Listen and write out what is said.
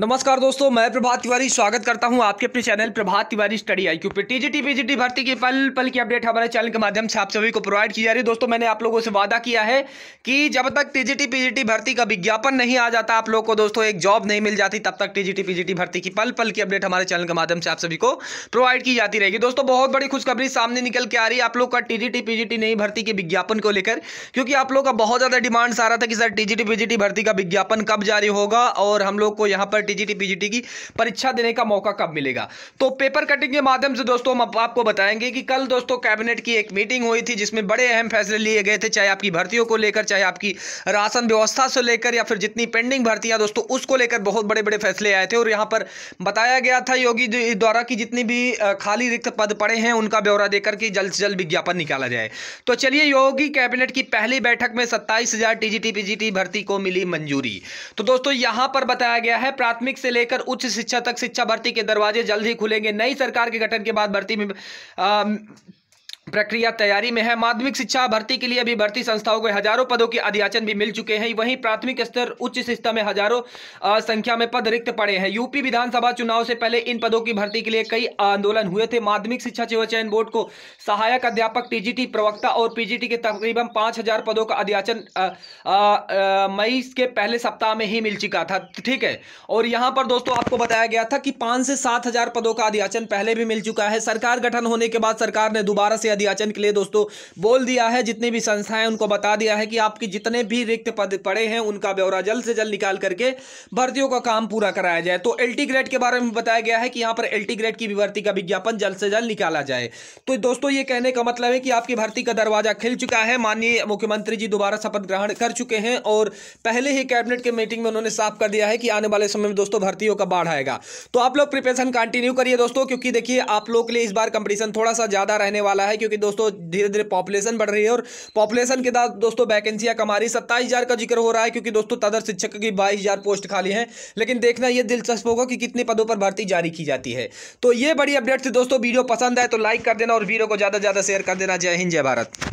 नमस्कार दोस्तों मैं प्रभात तिवारी स्वागत करता हूं आपके अपने channel Prabhat Tiwari study I Q पे टीजीटी पीजीटी भर्ती की पल पल की अपडेट हमारे चैनल के माध्यम से आप सभी को प्रोवाइड की जा रही है दोस्तों मैंने आप लोगों से वादा किया है कि जब तक टीजीटी पीजीटी भर्ती का विज्ञापन नहीं आ जाता आप लोग को दोस्तों एक जॉब नहीं मिल जाती तब तक टीजीटी पीजीटी भर्ती की पल पल की अपडेट हमारे चैनल के माध्यम से आप सभी को प्रोवाइड की जाती रहेगी दोस्तों बहुत बड़ी खुशखबरी सामने निकल के आ रही है आप लोग का टीजीटी पीजीटी नई भर्ती के विज्ञापन को लेकर क्योंकि आप लोग का बहुत ज़्यादा डिमांड्स आ रहा था कि सर टीजीटी पीजीटी भर्ती का विज्ञापन कब जारी होगा और हम लोग को यहाँ पर टीजीटी पीजीटी की परीक्षा देने का मौका कब मिलेगा तो पेपर कटिंग के माध्यम से दोस्तों हम आपको बताएंगे कि कल दोस्तों कैबिनेट की एक मीटिंग हुई थी जिसमें बड़े अहम फैसले लिए गए थे चाहे आपकी भर्तियों को लेकर चाहे आपकी राशन व्यवस्था से लेकर या फिर जितनी पेंडिंग भर्तियां दोस्तों उसको लेकर बहुत बड़े बड़े फैसले आए थे और यहां पर बताया गया था योगी द्वारा कि जितनी भी खाली रिक्त पद पड़े हैं उनका ब्यौरा देकर कि जल्द से जल्द विज्ञापन निकाला जाए तो चलिए योगी कैबिनेट की पहली बैठक में सत्ताईस हजार टीजीटी पीजीटी भर्ती को मिली मंजूरी तो दोस्तों यहां पर बताया गया है प्राथमिक प्राथमिक से लेकर उच्च शिक्षा तक शिक्षा भर्ती के दरवाजे जल्द ही खुलेंगे नई सरकार के गठन के बाद भर्ती में आ, प्रक्रिया तैयारी में है माध्यमिक शिक्षा भर्ती के लिए अभी भर्ती संस्थाओं को हजारों पदों के अध्याचन भी मिल चुके हैं वहीं प्राथमिक स्तर उच्च शिक्षा में हजारों संख्या में पद रिक्त पड़े हैं यूपी विधानसभा चुनाव से पहले इन पदों की भर्ती के लिए कई आंदोलन हुए थे माध्यमिक शिक्षा चयन बोर्ड को सहायक अध्यापक टीजीटी प्रवक्ता और पीजीटी के तकरीबन पांच पदों का अध्याचन मई के पहले सप्ताह में ही मिल चुका था ठीक है और यहाँ पर दोस्तों आपको बताया गया था कि पांच से सात पदों का अध्याचन पहले भी मिल चुका है सरकार गठन होने के बाद सरकार ने दोबारा से याचन के लिए दोस्तों बोल दिया है जितनी भी संस्थाएं उनको बता दिया है कि आपके जितने भी रिक्त पद पड़े हैं उनका ब्यौरा जल्द से जल्द निकाल करके भर्तियों का काम पूरा कराया जाए तो एल ग्रेड के बारे में बताया गया है कि यहाँ पर एल ग्रेड की भर्ती का विज्ञापन जल्द से जल्द निकाला जाए तो दोस्तों ये कहने का मतलब है कि आपकी भर्ती का दरवाजा खिल चुका है माननीय मुख्यमंत्री जी दोबारा शपथ ग्रहण कर चुके हैं और पहले ही कैबिनेट के मीटिंग में उन्होंने साफ कर दिया है कि आने वाले समय में दोस्तों भर्तियों का बाढ़ आएगा तो आप लोग प्रिपरेशन कंटिन्यू करिए दोस्तों क्योंकि देखिए आप लोग के लिए इस बार कंपटीशन थोड़ा सा ज़्यादा रहने वाला है क्योंकि दोस्तों धीरे धीरे पॉपुलेशन बढ़ रही है और पॉपुलेशन के साथ दोस्तों वैकेंसियां कमारी रही सत्ताईस का जिक्र हो रहा है क्योंकि दोस्तों तदर शिक्षक की बाईस पोस्ट खाली है लेकिन देखना यह दिलचस्प होगा कि कितने पदों पर भर्ती जारी की जाती है तो ये बड़ी अपडेट थी दोस्तों वीडियो पसंद आए तो लाइक कर देना और वीडियो को ज़्यादा से ज़्यादा शेयर कर देना जय हिंद जय भारत